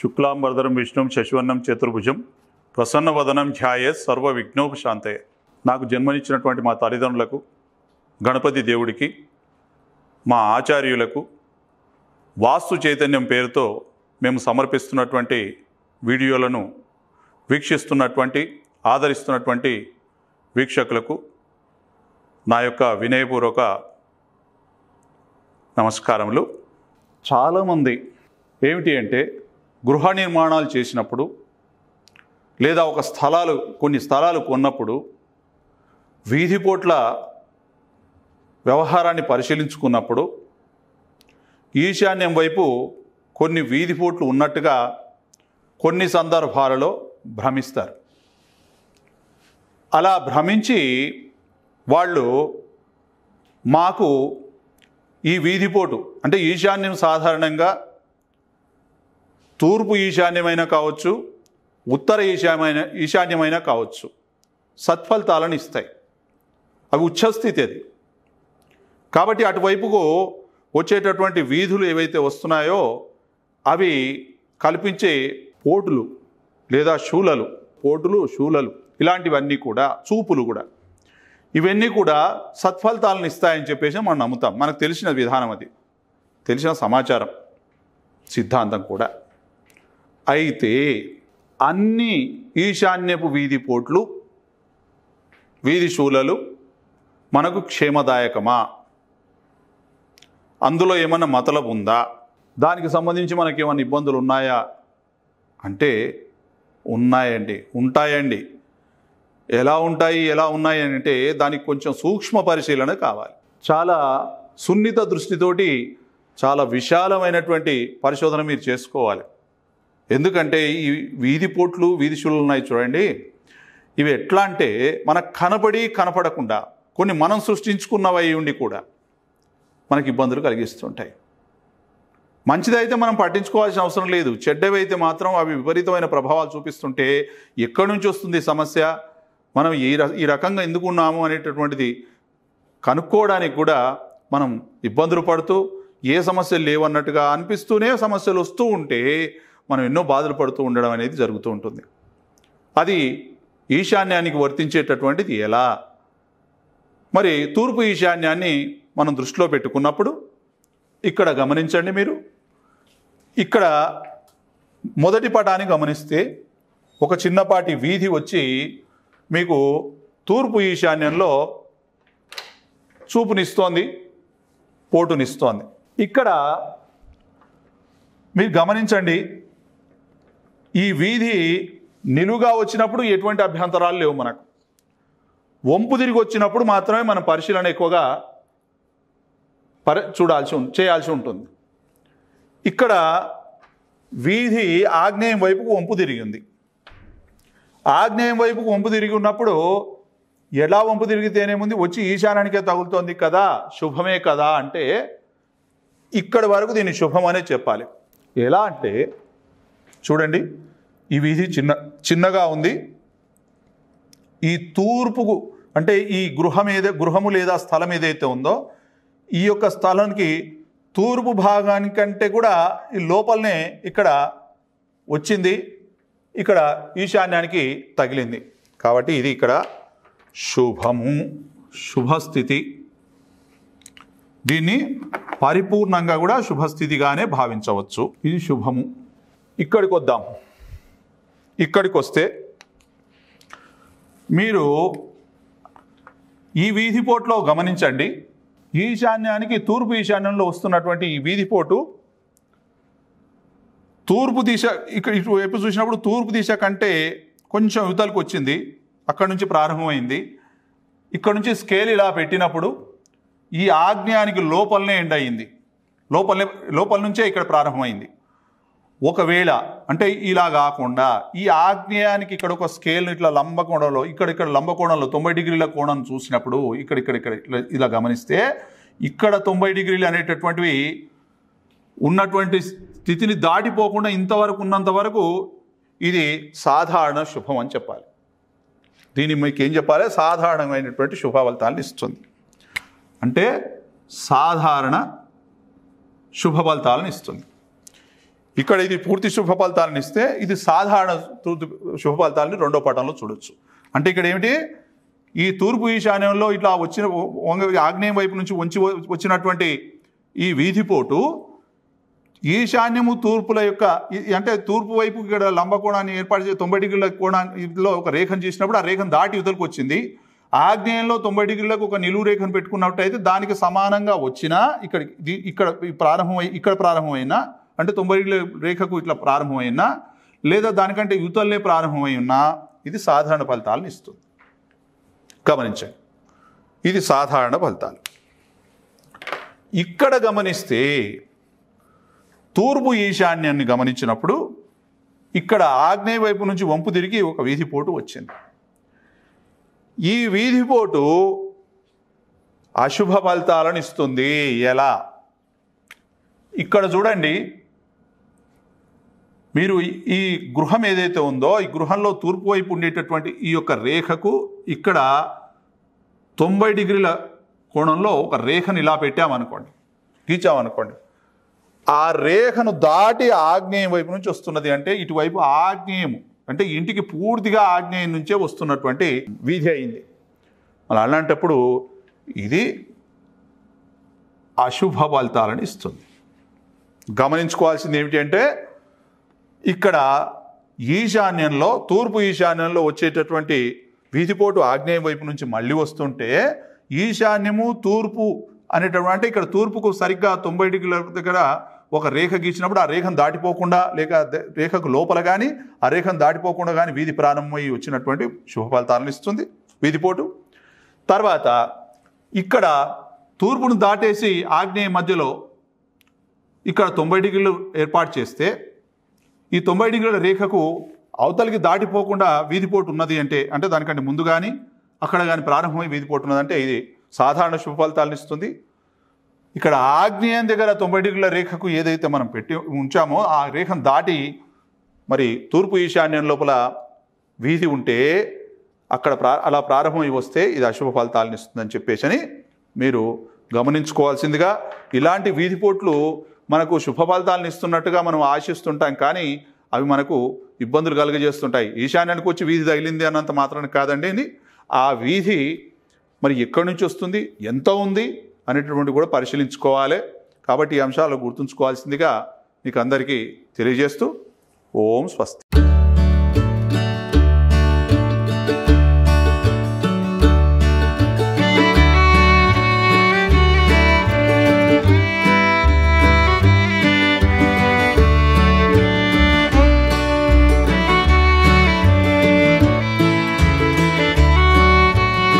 శుక్లాంబరధరం విష్ణు శశివన్నం చతుర్భుజం ప్రసన్నవదనం ధ్యాయ సర్వ విఘ్నోపశాంతే నాకు జన్మనిచ్చినటువంటి మా తల్లిదండ్రులకు గణపతి దేవుడికి మా ఆచార్యులకు వాస్తు చైతన్యం పేరుతో మేము సమర్పిస్తున్నటువంటి వీడియోలను వీక్షిస్తున్నటువంటి ఆదరిస్తున్నటువంటి వీక్షకులకు నా యొక్క వినయపూర్వక నమస్కారములు చాలామంది ఏమిటి అంటే గృహ నిర్మాణాలు చేసినప్పుడు లేదా ఒక స్థలాలు కొన్ని స్థలాలు కొన్నప్పుడు వీధి పోట్ల వ్యవహారాన్ని పరిశీలించుకున్నప్పుడు ఈశాన్యం వైపు కొన్ని వీధి పోట్లు ఉన్నట్టుగా కొన్ని సందర్భాలలో భ్రమిస్తారు అలా భ్రమించి వాళ్ళు మాకు ఈ వీధిపోటు అంటే ఈశాన్యం సాధారణంగా తూర్పు ఈశాన్యమైన కావచ్చు ఉత్తర ఈశాన్యమైన ఈశాన్యమైన కావచ్చు సత్ఫలితాలను ఇస్తాయి అవి ఉచ్చస్థితి అది కాబట్టి అటువైపుకు వచ్చేటటువంటి వీధులు ఏవైతే వస్తున్నాయో అవి కల్పించే పోటులు లేదా శూలలు పోటులు శూలలు ఇలాంటివన్నీ కూడా చూపులు కూడా ఇవన్నీ కూడా సత్ఫలితాలను ఇస్తాయని చెప్పేసి మనం నమ్ముతాం మనకు తెలిసిన విధానం అది తెలిసిన సమాచారం సిద్ధాంతం కూడా అయితే అన్ని ఈశాన్యపు వీధి పోట్లు వీధి శూలలు మనకు క్షేమదాయకమా అందులో ఏమైనా మతలబు ఉందా దానికి సంబంధించి ఏమైనా ఇబ్బందులు ఉన్నాయా అంటే ఉన్నాయండి ఉంటాయండి ఎలా ఉంటాయి ఎలా ఉన్నాయి అంటే దానికి కొంచెం సూక్ష్మ పరిశీలన కావాలి చాలా సున్నిత దృష్టితోటి చాలా విశాలమైనటువంటి పరిశోధన మీరు చేసుకోవాలి ఎందుకంటే ఈ వీధి పోట్లు వీధి శూలు ఉన్నాయి చూడండి ఇవి ఎట్లా అంటే మనకు కనబడి కనపడకుండా కొన్ని మనం సృష్టించుకున్నవి ఉండి కూడా మనకి ఇబ్బందులు కలిగిస్తుంటాయి మంచిదైతే మనం పట్టించుకోవాల్సిన అవసరం లేదు చెడ్డవైతే మాత్రం అవి విపరీతమైన ప్రభావాలు చూపిస్తుంటే ఎక్కడి నుంచి వస్తుంది సమస్య మనం ఈ ఈ రకంగా ఎందుకు ఉన్నాము అనేటటువంటిది కనుక్కోవడానికి కూడా మనం ఇబ్బందులు పడుతూ ఏ సమస్యలు లేవన్నట్టుగా అనిపిస్తూనే సమస్యలు వస్తూ ఉంటే మనం ఎన్నో బాధలు పడుతూ ఉండడం అనేది జరుగుతూ ఉంటుంది అది ఈశాన్యానికి వర్తించేటటువంటిది ఎలా మరి తూర్పు ఈశాన్యాన్ని మనం దృష్టిలో పెట్టుకున్నప్పుడు ఇక్కడ గమనించండి మీరు ఇక్కడ మొదటి పటాన్ని గమనిస్తే ఒక చిన్నపాటి వీధి వచ్చి మీకు తూర్పు ఈశాన్యంలో చూపునిస్తోంది పోటునిస్తోంది ఇక్కడ మీరు గమనించండి ఈ వీధి నిలువుగా వచ్చినప్పుడు ఎటువంటి అభ్యంతరాలు లేవు మనకు వంపు తిరిగి వచ్చినప్పుడు మాత్రమే మనం పరిశీలన ఎక్కువగా పరి చూడాల్సి చేయాల్సి ఉంటుంది ఇక్కడ వీధి ఆగ్నేయం వైపుకు వంపు తిరిగి ఉంది ఆగ్నేయం వైపుకు వంపు తిరిగి ఉన్నప్పుడు ఎలా వంపు తిరిగితేనేముంది వచ్చి ఈశాన్యానికే తగులుతోంది కదా శుభమే కదా అంటే ఇక్కడి వరకు దీన్ని శుభం చెప్పాలి ఎలా అంటే చూడండి ఈ వీధి చిన్న చిన్నగా ఉంది ఈ తూర్పుకు అంటే ఈ గృహం ఏదే గృహము లేదా స్థలం ఏదైతే ఉందో ఈ యొక్క స్థలానికి తూర్పు భాగానికంటే కూడా ఈ లోపలనే ఇక్కడ వచ్చింది ఇక్కడ ఈశాన్యానికి తగిలింది కాబట్టి ఇది ఇక్కడ శుభము శుభస్థితి దీన్ని పరిపూర్ణంగా కూడా శుభస్థితిగానే భావించవచ్చు ఇది శుభము ఇక్కడికి వద్దాం ఇక్కడికి వస్తే మీరు ఈ వీధిపోట్లో గమనించండి ఈశాన్యానికి తూర్పు ఈశాన్యంలో వస్తున్నటువంటి ఈ వీధిపోటు తూర్పు దిశ ఇక్కడ ఎప్పుడు చూసినప్పుడు తూర్పు దిశ కంటే కొంచెం యువతలకు వచ్చింది అక్కడ నుంచి ప్రారంభమైంది ఇక్కడ నుంచి స్కేల్ ఇలా పెట్టినప్పుడు ఈ ఆజ్ఞానికి లోపలనే ఎండ్ అయింది లోపలనే లోపల నుంచే ఇక్కడ ప్రారంభమైంది ఒకవేళ అంటే ఇలా కాకుండా ఈ ఆగ్నేయానికి ఇక్కడ ఒక స్కేల్ ఇట్లా లంబకోణంలో ఇక్కడ ఇక్కడ లంబకోణంలో తొంభై డిగ్రీల కోణం చూసినప్పుడు ఇక్కడ ఇక్కడ ఇక్కడ ఇలా గమనిస్తే ఇక్కడ తొంభై డిగ్రీలు అనేటటువంటివి ఉన్నటువంటి స్థితిని దాటిపోకుండా ఇంతవరకు ఉన్నంత వరకు ఇది సాధారణ శుభం అని చెప్పాలి దీని మీకు ఏం చెప్పాలి సాధారణమైనటువంటి శుభ ఫలితాన్ని ఇస్తుంది అంటే సాధారణ శుభ ఫలితాలను ఇస్తుంది ఇక్కడ ఇది పూర్తి శుభ ఫలితాలను ఇస్తే ఇది సాధారణ శుభ ఫలితాలని రెండో పటంలో చూడొచ్చు అంటే ఇక్కడ ఏమిటి ఈ తూర్పు ఈశాన్యంలో ఇట్లా వచ్చిన ఆగ్నేయం వైపు నుంచి వంచి వచ్చినటువంటి ఈ వీధిపోటు ఈశాన్యము తూర్పుల యొక్క అంటే తూర్పు వైపు ఇక్కడ లంబకోణాన్ని ఏర్పాటు చేసి తొంభై డిగ్రీల కోణంలో ఒక రేఖను చేసినప్పుడు ఆ రేఖను దాటి యువతలకు వచ్చింది ఆగ్నేయంలో తొంభై డిగ్రీలకు ఒక నిలువు రేఖను పెట్టుకున్నట్టయితే దానికి సమానంగా వచ్చినా ఇక్కడ ఇక్కడ ప్రారంభమై ఇక్కడ ప్రారంభమైన అంటే తొంభై రేఖకు ఇట్లా ప్రారంభమైనా లేదా దానికంటే యువతల్లే ప్రారంభమై ఉన్నా ఇది సాధారణ ఫలితాలను ఇస్తుంది గమనించండి ఇది సాధారణ ఫలితాలు ఇక్కడ గమనిస్తే తూర్పు ఈశాన్యాన్ని గమనించినప్పుడు ఇక్కడ ఆగ్నేయ వైపు నుంచి వంపు తిరిగి ఒక వీధిపోటు వచ్చింది ఈ వీధిపోటు అశుభ ఫలితాలను ఇస్తుంది ఎలా ఇక్కడ చూడండి మీరు ఈ గృహం ఏదైతే ఉందో ఈ గృహంలో తూర్పు వైపు ఉండేటటువంటి ఈ యొక్క రేఖకు ఇక్కడ తొంభై డిగ్రీల కోణంలో ఒక రేఖను ఇలా పెట్టామనుకోండి గీచామనుకోండి ఆ రేఖను దాటి ఆగ్నేయం వైపు నుంచి వస్తున్నది అంటే ఇటువైపు ఆగ్నేయము అంటే ఇంటికి పూర్తిగా ఆగ్నేయం నుంచే వస్తున్నటువంటి వీధి అయింది మన అలాంటప్పుడు ఇది అశుభ ఫలితాలను ఇస్తుంది గమనించుకోవాల్సింది ఏమిటి అంటే ఇక్కడ ఈశాన్యంలో తూర్పు ఈశాన్యంలో వచ్చేటటువంటి వీధిపోటు ఆగ్నేయం వైపు నుంచి మళ్ళీ వస్తుంటే ఈశాన్యము తూర్పు అనేటటువంటి అంటే ఇక్కడ తూర్పుకు సరిగ్గా తొంభై డిగ్రీల దగ్గర ఒక రేఖ గీచినప్పుడు ఆ రేఖను దాటిపోకుండా లేక రేఖకు లోపల కానీ ఆ రేఖను దాటిపోకుండా కానీ వీధి ప్రారంభమై వచ్చినటువంటి శుభ ఫలితాలను ఇస్తుంది వీధిపోటు తర్వాత ఇక్కడ తూర్పును దాటేసి ఆగ్నేయ మధ్యలో ఇక్కడ తొంభై డిగ్రీలు ఏర్పాటు చేస్తే ఈ తొంభై డిగ్రీల రేఖకు అవతలికి దాటిపోకుండా వీధిపోటు ఉన్నది అంటే అంటే దానికంటే ముందు కానీ అక్కడ కానీ ప్రారంభమై వీధిపోటు ఉన్నదంటే ఇది సాధారణ శుభ ఫలితాలను ఇస్తుంది ఇక్కడ ఆగ్నేయం దగ్గర తొంభై డిగ్రీల రేఖకు ఏదైతే మనం పెట్టి ఉంచామో ఆ రేఖను దాటి మరి తూర్పు ఈశాన్యం లోపల వీధి ఉంటే అక్కడ ప్రా అలా ప్రారంభమై వస్తే ఇది అశుభ ఫలితాలను ఇస్తుందని చెప్పేసి అని మీరు గమనించుకోవాల్సిందిగా ఇలాంటి వీధిపోట్లు మనకు శుభ ఫలితాలను ఇస్తున్నట్టుగా మనం ఆశిస్తుంటాం కానీ అవి మనకు ఇబ్బందులు కలుగజేస్తుంటాయి ఈశాన్యానికి వచ్చి వీధి తగిలింది అన్నంత మాత్రాన్ని కాదండి ఆ వీధి మరి ఎక్కడి నుంచి వస్తుంది ఎంత ఉంది అనేటటువంటి కూడా పరిశీలించుకోవాలి కాబట్టి ఈ అంశాలు గుర్తుంచుకోవాల్సిందిగా మీకు అందరికీ తెలియజేస్తూ ఓం స్వస్తి